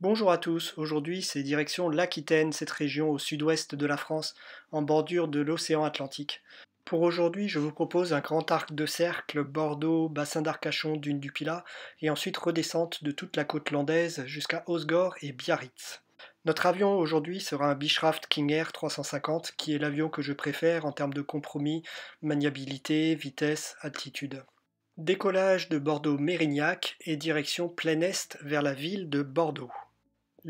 Bonjour à tous, aujourd'hui c'est direction l'Aquitaine, cette région au sud-ouest de la France, en bordure de l'océan Atlantique. Pour aujourd'hui, je vous propose un grand arc de cercle, Bordeaux, bassin d'Arcachon, dune du Pilat, et ensuite redescente de toute la côte landaise jusqu'à Osgore et Biarritz. Notre avion aujourd'hui sera un Bishraft King Air 350, qui est l'avion que je préfère en termes de compromis, maniabilité, vitesse, altitude. Décollage de Bordeaux-Mérignac et direction plein est vers la ville de Bordeaux.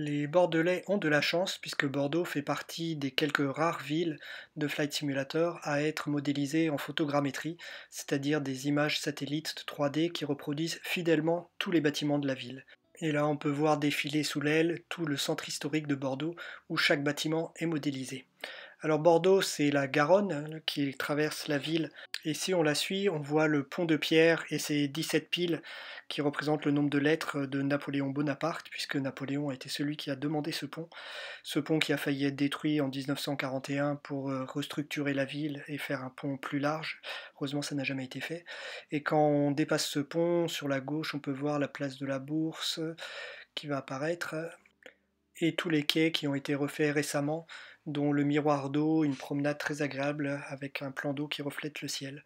Les Bordelais ont de la chance puisque Bordeaux fait partie des quelques rares villes de Flight Simulator à être modélisées en photogrammétrie, c'est-à-dire des images satellites 3D qui reproduisent fidèlement tous les bâtiments de la ville. Et là, on peut voir défiler sous l'aile tout le centre historique de Bordeaux où chaque bâtiment est modélisé. Alors Bordeaux, c'est la Garonne hein, qui traverse la ville. Et si on la suit, on voit le pont de pierre et ses 17 piles qui représentent le nombre de lettres de Napoléon Bonaparte, puisque Napoléon a été celui qui a demandé ce pont. Ce pont qui a failli être détruit en 1941 pour euh, restructurer la ville et faire un pont plus large. Heureusement, ça n'a jamais été fait. Et quand on dépasse ce pont, sur la gauche, on peut voir la place de la Bourse qui va apparaître et tous les quais qui ont été refaits récemment dont le miroir d'eau, une promenade très agréable avec un plan d'eau qui reflète le ciel.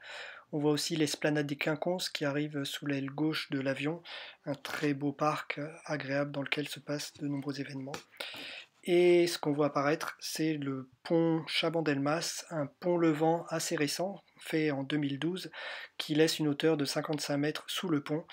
On voit aussi l'esplanade des Quinconces qui arrive sous l'aile gauche de l'avion, un très beau parc agréable dans lequel se passent de nombreux événements. Et ce qu'on voit apparaître, c'est le pont Chabandelmas, un pont levant assez récent, fait en 2012, qui laisse une hauteur de 55 mètres sous le pont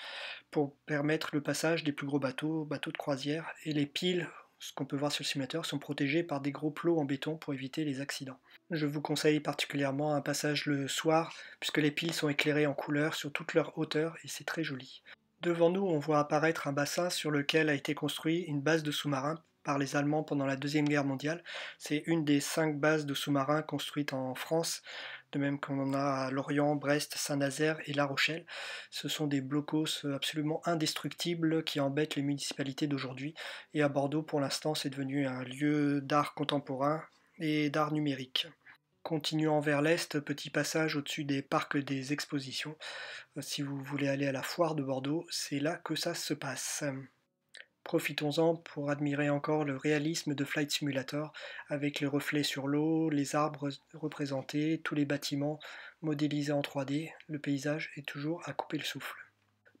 pour permettre le passage des plus gros bateaux, bateaux de croisière, et les piles ce qu'on peut voir sur le simulateur, sont protégés par des gros plots en béton pour éviter les accidents. Je vous conseille particulièrement un passage le soir, puisque les piles sont éclairées en couleur sur toute leur hauteur et c'est très joli. Devant nous, on voit apparaître un bassin sur lequel a été construit une base de sous marin par les Allemands pendant la Deuxième Guerre mondiale. C'est une des cinq bases de sous-marins construites en France, de même qu'on en a à Lorient, Brest, Saint-Nazaire et La Rochelle. Ce sont des blocos absolument indestructibles qui embêtent les municipalités d'aujourd'hui. Et à Bordeaux, pour l'instant, c'est devenu un lieu d'art contemporain et d'art numérique. Continuant vers l'est, petit passage au-dessus des parcs des expositions. Si vous voulez aller à la foire de Bordeaux, c'est là que ça se passe. Profitons-en pour admirer encore le réalisme de Flight Simulator avec les reflets sur l'eau, les arbres représentés, tous les bâtiments modélisés en 3D. Le paysage est toujours à couper le souffle.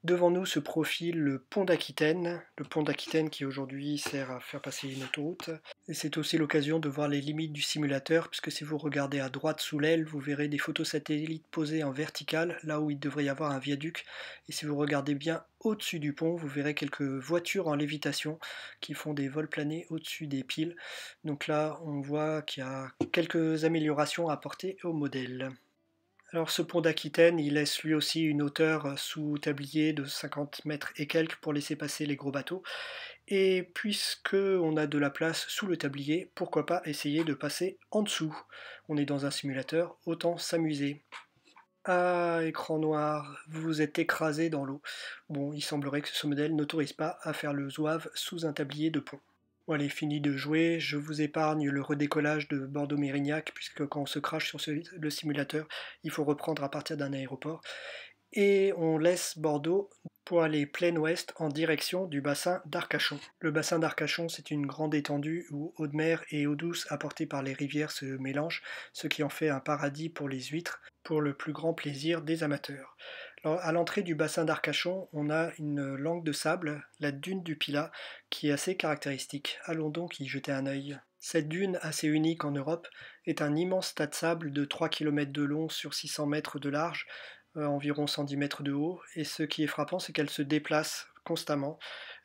Devant nous se profile le pont d'Aquitaine, le pont d'Aquitaine qui aujourd'hui sert à faire passer une autoroute. Et c'est aussi l'occasion de voir les limites du simulateur, puisque si vous regardez à droite sous l'aile, vous verrez des photos satellites posées en verticale, là où il devrait y avoir un viaduc. Et si vous regardez bien au-dessus du pont, vous verrez quelques voitures en lévitation qui font des vols planés au-dessus des piles. Donc là, on voit qu'il y a quelques améliorations à apporter au modèle. Alors ce pont d'Aquitaine, il laisse lui aussi une hauteur euh, sous tablier de 50 mètres et quelques pour laisser passer les gros bateaux. Et puisque on a de la place sous le tablier, pourquoi pas essayer de passer en dessous On est dans un simulateur, autant s'amuser. Ah, écran noir, vous vous êtes écrasé dans l'eau. Bon, il semblerait que ce modèle n'autorise pas à faire le zouave sous un tablier de pont. Bon, est fini de jouer. Je vous épargne le redécollage de Bordeaux-Mérignac, puisque quand on se crache sur le simulateur, il faut reprendre à partir d'un aéroport. Et on laisse Bordeaux pour aller plein ouest en direction du bassin d'Arcachon. Le bassin d'Arcachon, c'est une grande étendue où eau de mer et eau douce apportée par les rivières se mélangent, ce qui en fait un paradis pour les huîtres, pour le plus grand plaisir des amateurs. À l'entrée du bassin d'Arcachon, on a une langue de sable, la dune du Pila, qui est assez caractéristique. Allons donc y jeter un œil. Cette dune, assez unique en Europe, est un immense tas de sable de 3 km de long sur 600 mètres de large, euh, environ 110 mètres de haut, et ce qui est frappant, c'est qu'elle se déplace constamment.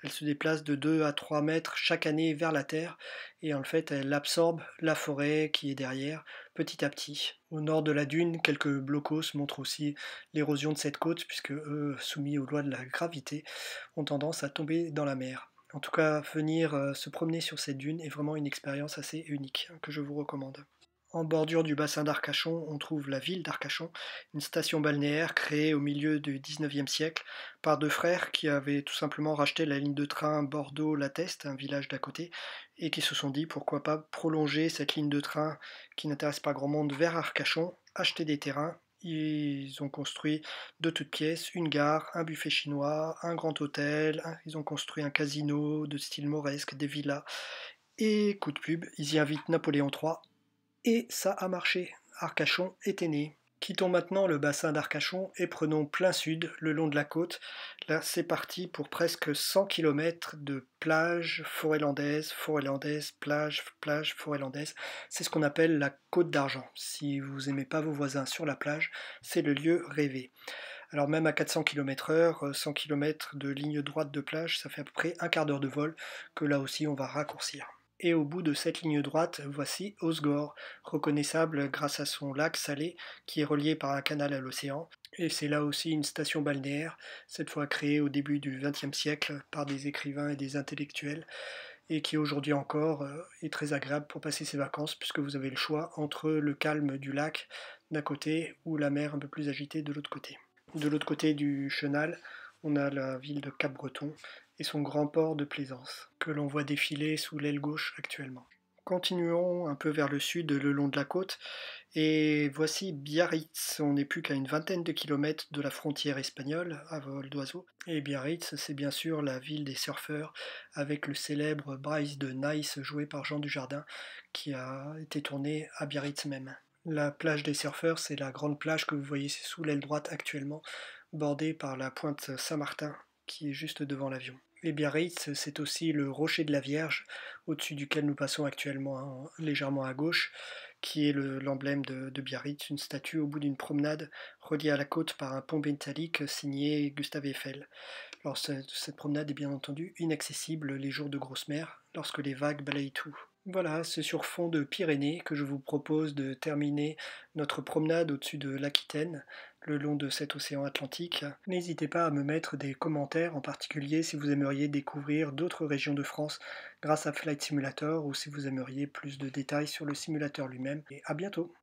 Elle se déplace de 2 à 3 mètres chaque année vers la Terre et en fait elle absorbe la forêt qui est derrière petit à petit. Au nord de la dune, quelques blocos montrent aussi l'érosion de cette côte puisque eux, soumis aux lois de la gravité, ont tendance à tomber dans la mer. En tout cas, venir euh, se promener sur cette dune est vraiment une expérience assez unique hein, que je vous recommande. En bordure du bassin d'Arcachon, on trouve la ville d'Arcachon, une station balnéaire créée au milieu du XIXe siècle par deux frères qui avaient tout simplement racheté la ligne de train bordeaux lateste un village d'à côté, et qui se sont dit pourquoi pas prolonger cette ligne de train qui n'intéresse pas grand monde vers Arcachon, acheter des terrains. Ils ont construit de toutes pièces une gare, un buffet chinois, un grand hôtel, ils ont construit un casino de style mauresque, des villas. Et coup de pub, ils y invitent Napoléon III et ça a marché. Arcachon était né. Quittons maintenant le bassin d'Arcachon et prenons plein sud, le long de la côte. Là, c'est parti pour presque 100 km de plage forêt landaise, plage, plage landaise. C'est ce qu'on appelle la côte d'argent. Si vous aimez pas vos voisins sur la plage, c'est le lieu rêvé. Alors même à 400 km/h, 100 km de ligne droite de plage, ça fait à peu près un quart d'heure de vol que là aussi on va raccourcir et au bout de cette ligne droite, voici Osgore, reconnaissable grâce à son lac salé qui est relié par un canal à l'océan. Et c'est là aussi une station balnéaire, cette fois créée au début du XXe siècle par des écrivains et des intellectuels, et qui aujourd'hui encore euh, est très agréable pour passer ses vacances, puisque vous avez le choix entre le calme du lac d'un côté ou la mer un peu plus agitée de l'autre côté. De l'autre côté du chenal, on a la ville de Cap-Breton et son grand port de Plaisance, que l'on voit défiler sous l'aile gauche actuellement. Continuons un peu vers le sud, le long de la côte, et voici Biarritz. On n'est plus qu'à une vingtaine de kilomètres de la frontière espagnole, à vol d'oiseau. Et Biarritz, c'est bien sûr la ville des surfeurs, avec le célèbre Bryce de Nice joué par Jean Dujardin, qui a été tourné à Biarritz même. La plage des surfeurs, c'est la grande plage que vous voyez sous l'aile droite actuellement, bordée par la pointe Saint-Martin, qui est juste devant l'avion. Et Biarritz, c'est aussi le rocher de la Vierge, au-dessus duquel nous passons actuellement, hein, légèrement à gauche, qui est l'emblème de, Biarritz, une statue au bout d'une promenade reliée à la côte par un pont métallique signé Gustave Eiffel. cette, cette promenade est bien entendu inaccessible les jours de grosse mer, lorsque les vagues balayent tout. Voilà, c'est sur fond de Pyrénées que je vous propose de terminer notre promenade au-dessus de l'Aquitaine, le long de cet océan Atlantique. N'hésitez pas à me mettre des commentaires, en particulier si vous aimeriez découvrir d'autres régions de France grâce à Flight Simulator ou si vous aimeriez plus de détails sur le simulateur lui-même. Et à bientôt